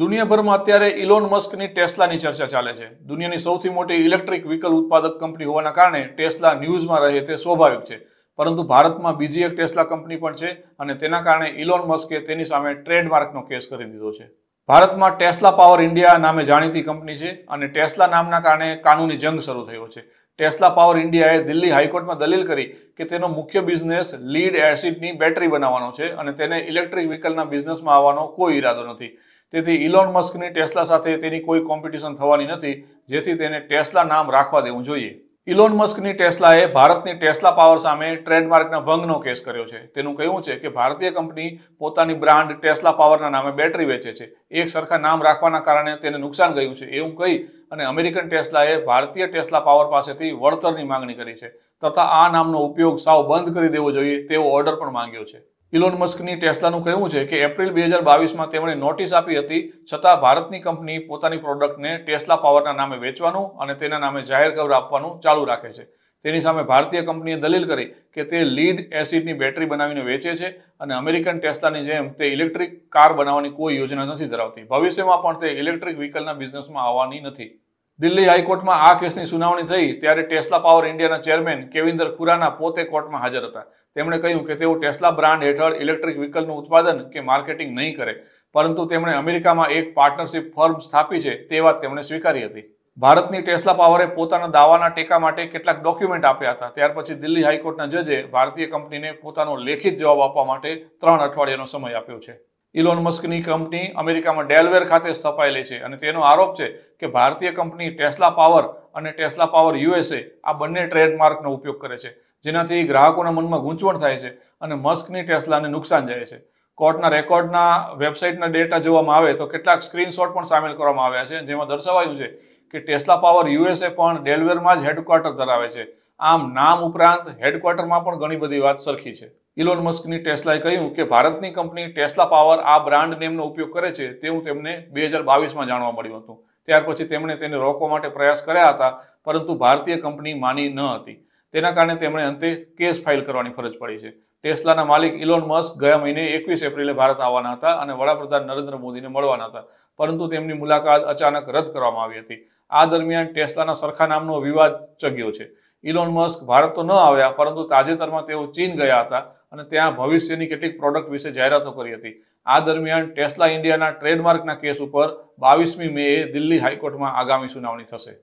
દુનિયાભરમાં અત્યારે ઇલોન મસ્કની ટેસ્લાની ચર્ચા ચાલે છે દુનિયાની સૌથી મોટી ઇલેક્ટ્રિક વ્હીકલ ઉત્પાદક કંપની હોવાના કારણે ટેસ્લા ન્યૂઝમાં રહે તે સ્વાભાવિક છે પરંતુ ભારતમાં બીજી એક ટેસ્લા કંપની પણ છે અને તેના કારણે ઇલોન મસ્કે તેની સામે ટ્રેડમાર્કનો કેસ કરી દીધો છે ભારતમાં ટેસ્લા પાવર ઇન્ડિયા નામે જાણીતી કંપની છે અને ટેસ્લા નામના કારણે કાનૂની જંગ શરૂ થયો છે ટેસ્લા પાવર ઇન્ડિયાએ દિલ્હી હાઈકોર્ટમાં દલીલ કરી કે તેનો મુખ્ય બિઝનેસ લીડ એસિડની બેટરી બનાવવાનો છે અને તેને ઇલેક્ટ્રિક વ્હીકલના બિઝનેસમાં આવવાનો કોઈ ઇરાદો નથી તેથી ઇલોન મસ્કની ટેસ્લા સાથે તેની કોઈ કોમ્પિટિશન થવાની નથી જેથી તેને ટેસ્લા નામ રાખવા દેવું જોઈએ ઇલોન મસ્કની ટેસ્લાએ ભારતની ટેસ્લા પાવર સામે ટ્રેડમાર્કના ભંગનો કેસ કર્યો છે તેનું કહ્યું છે કે ભારતીય કંપની પોતાની બ્રાન્ડ ટેસ્લા પાવરના નામે બેટરી વેચે છે એક સરખા નામ રાખવાના કારણે તેને નુકસાન ગયું છે એવું કહી અને અમેરિકન ટેસ્લાએ ભારતીય ટેસ્લા પાવર પાસેથી વળતરની માંગણી કરી છે તથા આ નામનો ઉપયોગ સાવ બંધ કરી દેવો જોઈએ તેવો ઓર્ડર પણ માંગ્યો છે ઇલોન મસ્કની ટેસ્લાનું કહેવું છે કે એપ્રિલ બે હજાર બાવીસમાં તેમણે નોટિસ આપી હતી છતાં ભારતની કંપની પોતાની પ્રોડક્ટને ટેસ્લા પાવરના નામે વેચવાનું અને તેના નામે જાહેર કવર આપવાનું ચાલુ રાખે છે તેની સામે ભારતીય કંપનીએ દલીલ કરી કે તે લીડ એસિડની બેટરી બનાવીને વેચે છે અને અમેરિકન ટેસ્લાની જેમ તે ઇલેક્ટ્રિક કાર બનાવવાની કોઈ યોજના નથી ધરાવતી ભવિષ્યમાં પણ તે ઇલેક્ટ્રિક વ્હીકલના બિઝનેસમાં આવવાની નથી દિલ્હી હાઈકોર્ટમાં આ કેસની સુનાવણી થઈ ત્યારે ટેસ્લા પાવર ઇન્ડિયાના ચેરમેન કેવિન્દર ખુરાના પોતે કોર્ટમાં હાજર હતા તેમણે કહ્યું કે તેઓ ટેસ્લા બ્રાન્ડ હેઠળ ઇલેક્ટ્રિક વ્હીકલનું ઉત્પાદન કે માર્કેટિંગ નહીં કરે પરંતુ તેમણે અમેરિકામાં એક પાર્ટનરશિપ ફર્મ સ્થાપી છે તે વાત તેમણે સ્વીકારી હતી ભારતની ટેસ્લા પાવરે પોતાના દાવાના ટેકા માટે કેટલાક ડોક્યુમેન્ટ આપ્યા હતા ત્યાર પછી દિલ્હી હાઈકોર્ટના જજે ભારતીય કંપનીને પોતાનો લેખિત જવાબ આપવા માટે ત્રણ અઠવાડિયાનો સમય આપ્યો છે ઇલોન મસ્કની કંપની અમેરિકામાં ડેલવેર ખાતે સ્થપાયેલી છે અને તેનો આરોપ છે કે ભારતીય કંપની ટેસ્લા પાવર અને ટેસ્લા પાવર યુએસએ આ બંને ટ્રેડમાર્કનો ઉપયોગ કરે છે જેનાથી ગ્રાહકોના મનમાં ગૂંચવણ થાય છે અને મસ્કની ટેસ્લાને નુકસાન જાય છે કોર્ટના રેકોર્ડના વેબસાઇટના ડેટા જોવામાં આવે તો કેટલાક સ્ક્રીનશોટ પણ સામેલ કરવામાં આવ્યા છે જેમાં દર્શાવાયું છે કે ટેસ્લા પાવર યુએસએ પણ ડેલવેરમાં જ હેડક્વાર્ટર ધરાવે છે આમ નામ ઉપરાંત હેડક્વાર્ટરમાં પણ ઘણી બધી વાત સરખી છે ઇલોન મસ્કની ટેસ્લાએ કહ્યું કે ભારતની કંપની ટેસ્લા પાવર આ બ્રાન્ડ નેમનો ઉપયોગ કરે છે તેવું તેમને બે હજાર બાવીસમાં જાણવા મળ્યું હતું ત્યાર પછી તેમણે તેને રોકવા માટે પ્રયાસ કર્યા હતા પરંતુ ભારતીય કંપની માની ન હતી તેના કારણે તેમણે અંતે કેસ ફાઇલ કરવાની ફરજ પડી છે ટેસ્લાના માલિક ઇલોન મસ્ક ગયા મહિને એકવીસ એપ્રિલે ભારત આવવાના હતા અને વડાપ્રધાન નરેન્દ્ર મોદીને મળવાના હતા પરંતુ તેમની મુલાકાત અચાનક રદ કરવામાં આવી હતી આ દરમિયાન ટેસ્લાના સરખા નામનો વિવાદ ચગ્યો છે ઇલોન મસ્ક ભારત તો ન આવ્યા પરંતુ તાજેતરમાં તેઓ ચીન ગયા હતા અને ત્યાં ભવિષ્યની કેટલીક પ્રોડક્ટ વિશે જાહેરાતો કરી હતી આ દરમિયાન ટેસ્લા ઇન્ડિયાના ટ્રેડમાર્કના કેસ ઉપર બાવીસમી મેએ દિલ્હી હાઈકોર્ટમાં આગામી સુનાવણી થશે